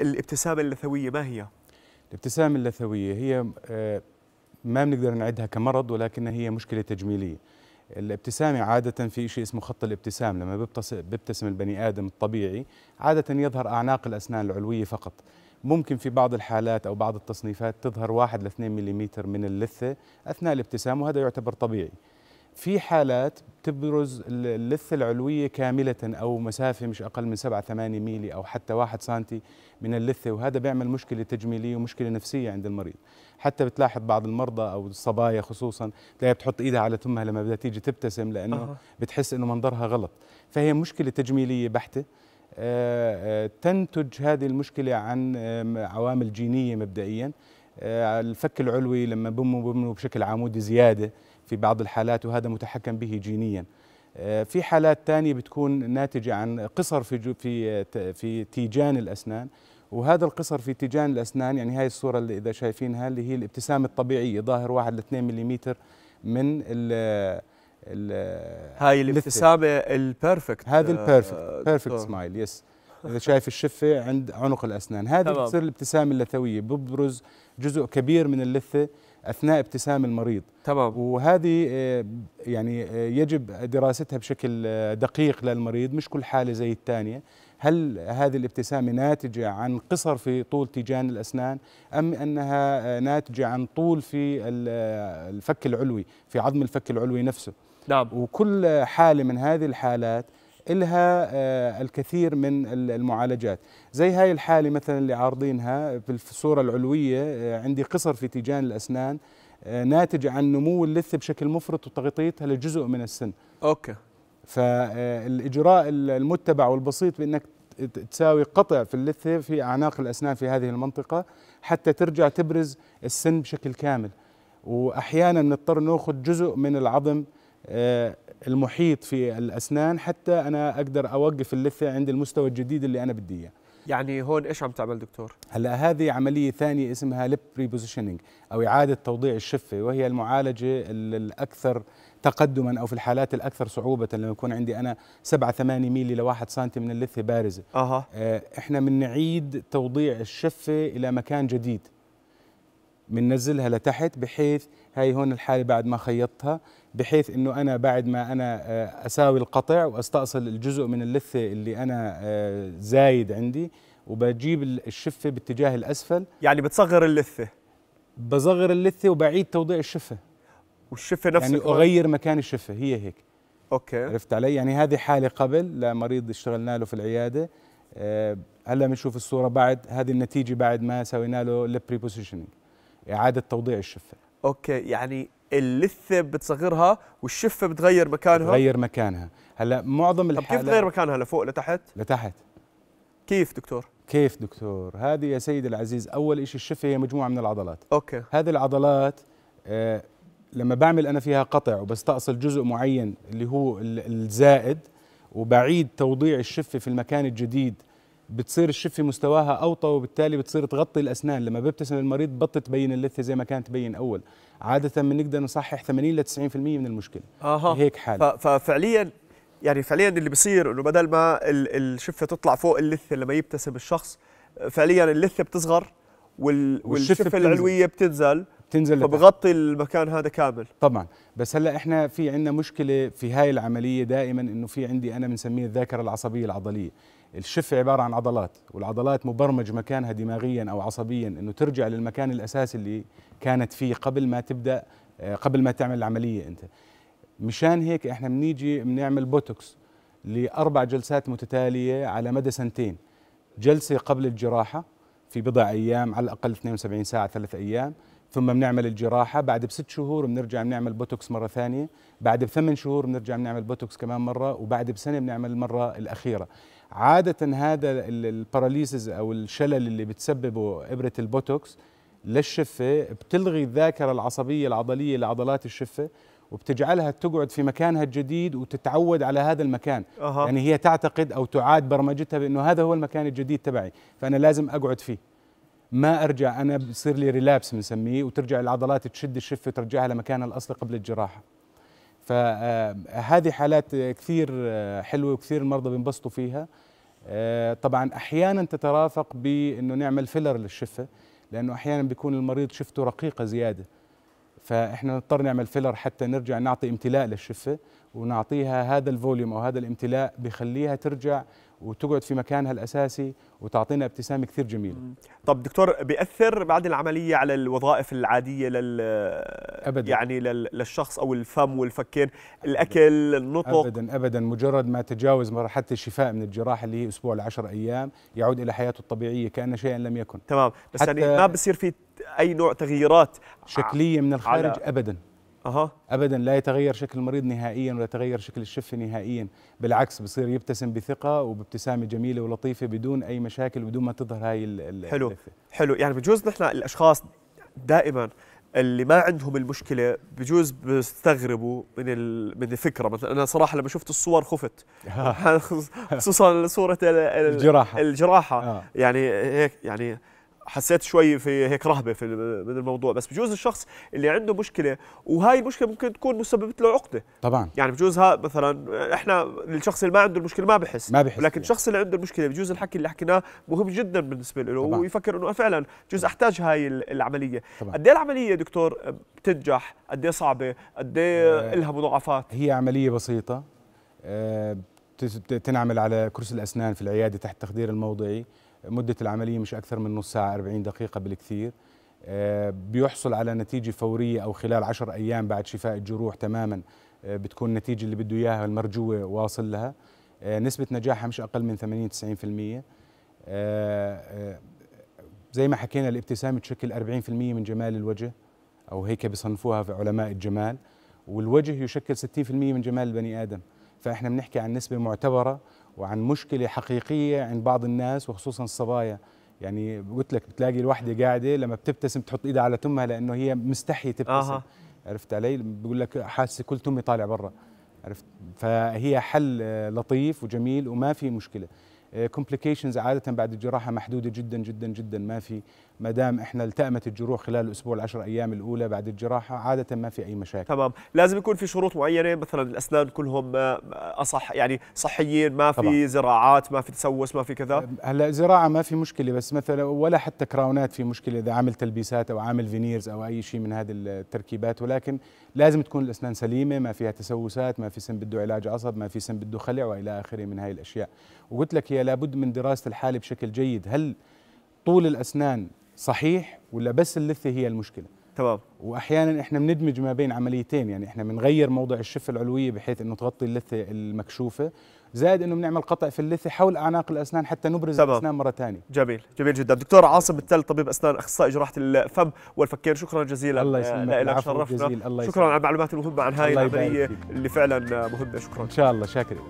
الابتسامة اللثوية ما هي؟ الابتسامة اللثوية هي آه، ما بنقدر نعدها كمرض ولكن هي مشكلة تجميلية الابتسامة عادة في شيء اسمه خط الابتسام لما بيبتسم البني آدم الطبيعي عادة يظهر أعناق الأسنان العلوية فقط ممكن في بعض الحالات أو بعض التصنيفات تظهر 1 ل 2 ملم من اللثة أثناء الابتسام وهذا يعتبر طبيعي في حالات تبرز اللثة العلوية كاملة أو مسافة مش أقل من 7 8 ميلي أو حتى 1 سنتي من اللثة وهذا بيعمل مشكلة تجميلية ومشكلة نفسية عند المريض حتى بتلاحظ بعض المرضى أو الصبايا خصوصا تلاقيها بتحط إيدها على تمها لما بدها تيجي تبتسم لأنه أه. بتحس أنه منظرها غلط فهي مشكلة تجميلية بحتة آه، آه، تنتج هذه المشكلة عن عوامل جينية مبدئيا آه، الفك العلوي لما بمه بمه بشكل عمودي زيادة في بعض الحالات وهذا متحكم به جينيا آه، في حالات ثانية بتكون ناتجة عن قصر في في آه، في تيجان الأسنان وهذا القصر في تيجان الأسنان يعني هاي الصورة اللي إذا شايفينها اللي هي الابتسامة الطبيعية ظاهر 1 ل 2 ملم من ال هاي الابتسامة البيرفكت هذا البيرفكت بيرفكت سمايل يس اذا شايف الشفه عند عنق الاسنان هذه بتصير الابتسامه اللثويه ببرز جزء كبير من اللثه اثناء ابتسام المريض تمام وهذه آه، يعني آه، يجب دراستها بشكل آه، دقيق للمريض مش كل حاله زي الثانيه هل هذه الابتسامه ناتجه عن قصر في طول تيجان الاسنان ام انها ناتجه عن طول في الفك العلوي في عظم الفك العلوي نفسه نعم وكل حاله من هذه الحالات إلها آه، الكثير من المعالجات زي هاي الحالة مثلا اللي عارضينها في الصورة العلوية آه، عندي قصر في تيجان الأسنان آه، ناتج عن نمو اللثة بشكل مفرط وتغطيتها لجزء من السن أوكي فالإجراء المتبع والبسيط بأنك تساوي قطع في اللثة في أعناق الأسنان في هذه المنطقة حتى ترجع تبرز السن بشكل كامل وأحيانا نضطر نأخذ جزء من العظم آه، المحيط في الاسنان حتى انا اقدر اوقف اللثه عند المستوى الجديد اللي انا بدي اياه يعني هون ايش عم تعمل دكتور هلا هذه عمليه ثانيه اسمها ليب بريبوزيشننج او اعاده توضيع الشفه وهي المعالجه الاكثر تقدما او في الحالات الاكثر صعوبه لما يكون عندي انا 7 8 ميلي ل 1 سم من اللثه بارزه اها آه، احنا بنعيد توضيع الشفه الى مكان جديد بننزلها لتحت بحيث هاي هون الحالة بعد ما خيطتها بحيث انه انا بعد ما انا آه، اساوي القطع واستأصل الجزء من اللثة اللي انا آه، زايد عندي وبجيب الشفة باتجاه الاسفل يعني بتصغر اللثة بصغر اللثة وبعيد توضيع الشفة والشفة نفسها يعني اغير مكان الشفة هي هيك اوكي عرفت علي يعني هذه حالة قبل لمريض اشتغلنا له في العيادة آه، هلا بنشوف الصورة بعد هذه النتيجة بعد ما سوينا له لب بوزيشنينج اعاده توضيع الشفه اوكي يعني اللثه بتصغرها والشفه بتغير مكانها بتغير مكانها هلا معظم الحالات كيف تغير مكانها لفوق لتحت لتحت كيف دكتور كيف دكتور هذه يا سيدي العزيز اول شيء الشفه هي مجموعه من العضلات اوكي هذه العضلات آه لما بعمل انا فيها قطع وبستأصل جزء معين اللي هو الزائد وبعيد توضيع الشفه في المكان الجديد بتصير الشفه مستواها اوطى وبالتالي بتصير تغطي الاسنان لما بيبتسم المريض بطت تبين اللثه زي ما كانت تبين اول عاده بنقدر نصحح 80 ل 90% من المشكله آه. هيك حال ففعليا يعني فعليا اللي بيصير انه بدل ما الشفه تطلع فوق اللثه لما يبتسم الشخص فعليا اللثه بتصغر وال والشفه بتنزل. العلويه بتنزل بتنزل فبغطي المكان هذا كامل طبعا بس هلا احنا في عندنا مشكله في هاي العمليه دائما انه في عندي انا بنسميه الذاكره العصبيه العضليه الشفة عبارة عن عضلات والعضلات مبرمج مكانها دماغيا أو عصبيا أنه ترجع للمكان الأساسي اللي كانت فيه قبل ما تبدأ آه، قبل ما تعمل العملية أنت مشان هيك احنا بنيجي بنعمل بوتوكس لأربع جلسات متتالية على مدى سنتين جلسة قبل الجراحة في بضع أيام على الأقل 72 ساعة ثلاث أيام ثم بنعمل الجراحة بعد بست شهور بنرجع بنعمل بوتوكس مرة ثانية بعد بثمان شهور بنرجع بنعمل بوتوكس كمان مرة وبعد بسنة بنعمل المرة الأخيرة عادة هذا الباراليسز أو الشلل اللي بتسببه إبرة البوتوكس للشفة بتلغي الذاكرة العصبية العضلية لعضلات الشفة وبتجعلها تقعد في مكانها الجديد وتتعود على هذا المكان أه. يعني هي تعتقد أو تعاد برمجتها بأنه هذا هو المكان الجديد تبعي فأنا لازم أقعد فيه ما أرجع أنا بصير لي ريلابس بنسميه وترجع العضلات تشد الشفة ترجعها لمكانها الأصلي قبل الجراحة فهذه آه، حالات كثير آه، حلوه وكثير المرضى بينبسطوا فيها آه، طبعا احيانا تترافق بانه نعمل فيلر للشفه لانه احيانا بيكون المريض شفته رقيقه زياده فاحنا نضطر نعمل فيلر حتى نرجع نعطي امتلاء للشفه ونعطيها هذا الفوليوم او هذا الامتلاء بخليها ترجع وتقعد في مكانها الاساسي وتعطينا ابتسامه كثير جميله. طب دكتور بياثر بعد العمليه على الوظائف العاديه لل أبداً. يعني للشخص او الفم والفكين، الاكل، النطق ابدا ابدا مجرد ما تجاوز مرحله الشفاء من الجراحه اللي هي اسبوع ل 10 ايام يعود الى حياته الطبيعيه كان شيئا لم يكن. تمام، بس يعني ما بصير في اي نوع تغييرات شكليه من الخارج على... ابدا أه. ابدا لا يتغير شكل المريض نهائيا ولا يتغير شكل الشفه نهائيا بالعكس بصير يبتسم بثقه وبابتسامه جميله ولطيفه بدون اي مشاكل بدون ما تظهر هاي ال حلو حلو يعني بجوز نحن الاشخاص دائما اللي ما عندهم المشكله بجوز بيستغربوا من من الفكره مثلا انا صراحه لما شفت الصور خفت خصوصا صوره الجراحه الجراحه آه. يعني هيك يعني حسيت شوي في هيك رهبه في من الموضوع بس بجوز الشخص اللي عنده مشكله وهاي المشكله ممكن تكون مسببت له عقده طبعا يعني ها مثلا احنا الشخص اللي ما عنده المشكله ما بحس ما بحس لكن يعني. الشخص اللي عنده المشكله بجوز الحكي اللي حكيناه مهم جدا بالنسبه له طبعاً. ويفكر انه فعلا بجوز احتاج هاي العمليه قد ايه العمليه دكتور بتنجح قد ايه صعبه قد ايه آه، لها مضاعفات هي عمليه بسيطه أه تنعمل على كرسي الاسنان في العياده تحت تخدير الموضعي مدة العملية مش أكثر من نص ساعة 40 دقيقة بالكثير آه، بيحصل على نتيجة فورية أو خلال 10 أيام بعد شفاء الجروح تماما آه، بتكون النتيجة اللي بده إياها المرجوة واصل لها آه، نسبة نجاحها مش أقل من 80 90% زي ما حكينا الابتسامة تشكل 40% من جمال الوجه أو هيك بصنفوها في علماء الجمال والوجه يشكل 60% من جمال البني آدم فإحنا بنحكي عن نسبة معتبرة وعن مشكلة حقيقية عند بعض الناس وخصوصا الصبايا يعني قلت لك بتلاقي الوحده قاعده لما بتبتسم تحط ايدها على تمها لانه هي مستحيه تبتسم آه. عرفت علي بقول لك حاسه كل تمي طالع برا عرفت فهي حل لطيف وجميل وما في مشكله كومبليكيشنز آه، عاده بعد الجراحه محدوده جدا جدا جدا ما في ما دام احنا التأمت الجروح خلال الاسبوع العشر ايام الاولى بعد الجراحه عاده ما في اي مشاكل تمام لازم يكون في شروط معينه مثلا الاسنان كلهم آه، آه، اصح يعني صحيين ما في طبعا. زراعات ما في تسوس ما في كذا هلا زراعه ما في مشكله بس مثلا ولا حتى كراونات في مشكله اذا عامل تلبيسات او عامل فينيرز او اي شيء من هذه التركيبات ولكن لازم تكون الاسنان سليمه ما فيها تسوسات ما في سن بده علاج عصب ما في سن بده خلع والى اخره من هاي الاشياء وقلت لك هي لابد من دراسة الحالة بشكل جيد هل طول الأسنان صحيح ولا بس اللثة هي المشكلة تمام واحيانا احنا بندمج ما بين عمليتين يعني احنا بنغير موضع الشفه العلويه بحيث انه تغطي اللثه المكشوفه زائد انه بنعمل قطع في اللثه حول اعناق الاسنان حتى نبرز طبعا. الاسنان مره ثانيه جميل جميل جدا دكتور عاصم التل طبيب اسنان اخصائي جراحه الفم والفكين شكرا جزيلا الله يسلمك لك شرفنا الله يسلمك. شكرا على المعلومات المهمه عن هاي العمليه اللي فعلا مهمه شكرا ان شاء الله شاكر